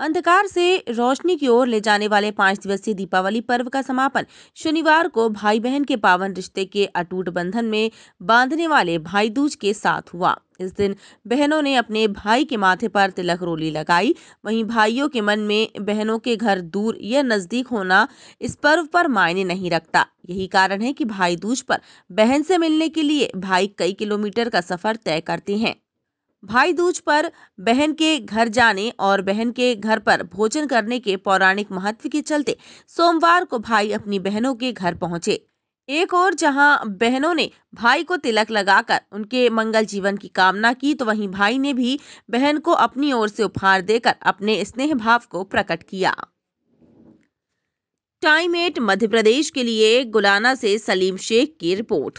अंधकार से रोशनी की ओर ले जाने वाले पांच दिवसीय दीपावली पर्व का समापन शनिवार को भाई बहन के पावन रिश्ते के अटूट बंधन में बांधने वाले भाई दूज के साथ हुआ इस दिन बहनों ने अपने भाई के माथे पर तिलक रोली लगाई वहीं भाइयों के मन में बहनों के घर दूर या नज़दीक होना इस पर्व पर मायने नहीं रखता यही कारण है कि भाई दूज पर बहन से मिलने के लिए भाई कई किलोमीटर का सफर तय करते हैं भाई दूज पर बहन के घर जाने और बहन के घर पर भोजन करने के पौराणिक महत्व के चलते सोमवार को भाई अपनी बहनों के घर पहुंचे एक और जहां बहनों ने भाई को तिलक लगाकर उनके मंगल जीवन की कामना की तो वहीं भाई ने भी बहन को अपनी ओर से उपहार देकर अपने स्नेह भाव को प्रकट किया टाइम एट मध्य प्रदेश के लिए गुलाना से सलीम शेख की रिपोर्ट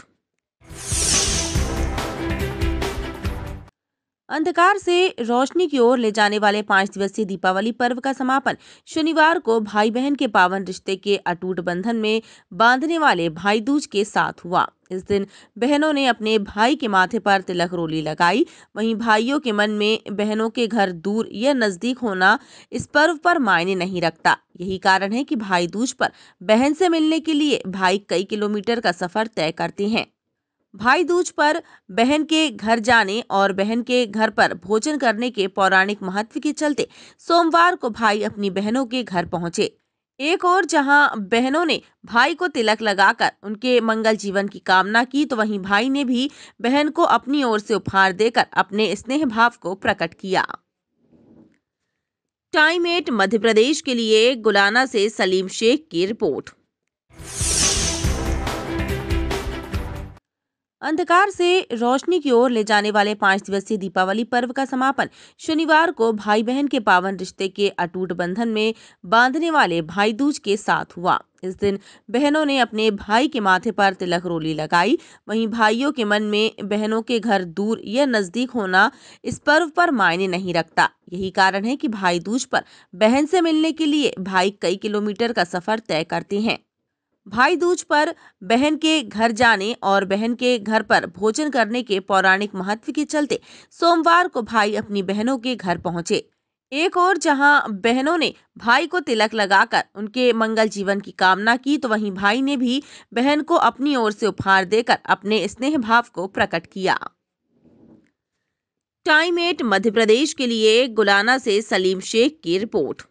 अंधकार से रोशनी की ओर ले जाने वाले पांच दिवसीय दीपावली पर्व का समापन शनिवार को भाई बहन के पावन रिश्ते के अटूट बंधन में बांधने वाले भाई दूज के साथ हुआ इस दिन बहनों ने अपने भाई के माथे पर तिलक रोली लगाई वहीं भाइयों के मन में बहनों के घर दूर या नज़दीक होना इस पर्व पर मायने नहीं रखता यही कारण है कि भाई दूज पर बहन से मिलने के लिए भाई कई किलोमीटर का सफर तय करते हैं भाई दूज पर बहन के घर जाने और बहन के घर पर भोजन करने के पौराणिक महत्व के चलते सोमवार को भाई अपनी बहनों के घर पहुंचे एक और जहां बहनों ने भाई को तिलक लगाकर उनके मंगल जीवन की कामना की तो वहीं भाई ने भी बहन को अपनी ओर से उपहार देकर अपने स्नेह भाव को प्रकट किया टाइम एट मध्य प्रदेश के लिए गुलाना से सलीम शेख की रिपोर्ट अंधकार से रोशनी की ओर ले जाने वाले पांच दिवसीय दीपावली पर्व का समापन शनिवार को भाई बहन के पावन रिश्ते के अटूट बंधन में बांधने वाले भाई दूज के साथ हुआ इस दिन बहनों ने अपने भाई के माथे पर तिलक रोली लगाई वहीं भाइयों के मन में बहनों के घर दूर या नज़दीक होना इस पर्व पर मायने नहीं रखता यही कारण है कि भाई दूज पर बहन से मिलने के लिए भाई कई किलोमीटर का सफर तय करते हैं भाई दूज पर बहन के घर जाने और बहन के घर पर भोजन करने के पौराणिक महत्व के चलते सोमवार को भाई अपनी बहनों के घर पहुंचे एक और जहां बहनों ने भाई को तिलक लगाकर उनके मंगल जीवन की कामना की तो वहीं भाई ने भी बहन को अपनी ओर से उपहार देकर अपने स्नेह भाव को प्रकट किया टाइम एट मध्य प्रदेश के लिए गुलाना से सलीम शेख की रिपोर्ट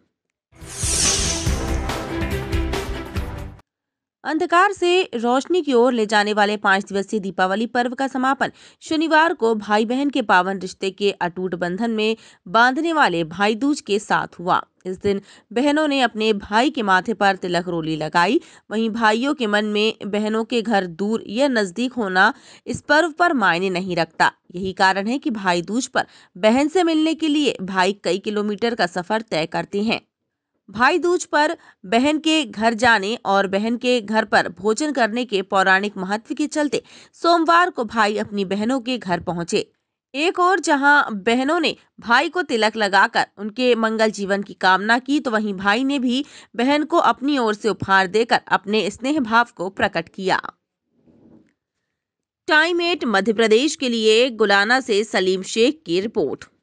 अंधकार से रोशनी की ओर ले जाने वाले पांच दिवसीय दीपावली पर्व का समापन शनिवार को भाई बहन के पावन रिश्ते के अटूट बंधन में बांधने वाले भाई दूज के साथ हुआ इस दिन बहनों ने अपने भाई के माथे पर तिलक रोली लगाई वहीं भाइयों के मन में बहनों के घर दूर या नज़दीक होना इस पर्व पर मायने नहीं रखता यही कारण है कि भाई दूज पर बहन से मिलने के लिए भाई कई किलोमीटर का सफर तय करती हैं भाई दूज पर बहन के घर जाने और बहन के घर पर भोजन करने के पौराणिक महत्व के चलते सोमवार को भाई अपनी बहनों के घर पहुंचे एक और जहां बहनों ने भाई को तिलक लगाकर उनके मंगल जीवन की कामना की तो वहीं भाई ने भी बहन को अपनी ओर से उपहार देकर अपने स्नेह भाव को प्रकट किया टाइम एट मध्य प्रदेश के लिए गुलाना से सलीम शेख की रिपोर्ट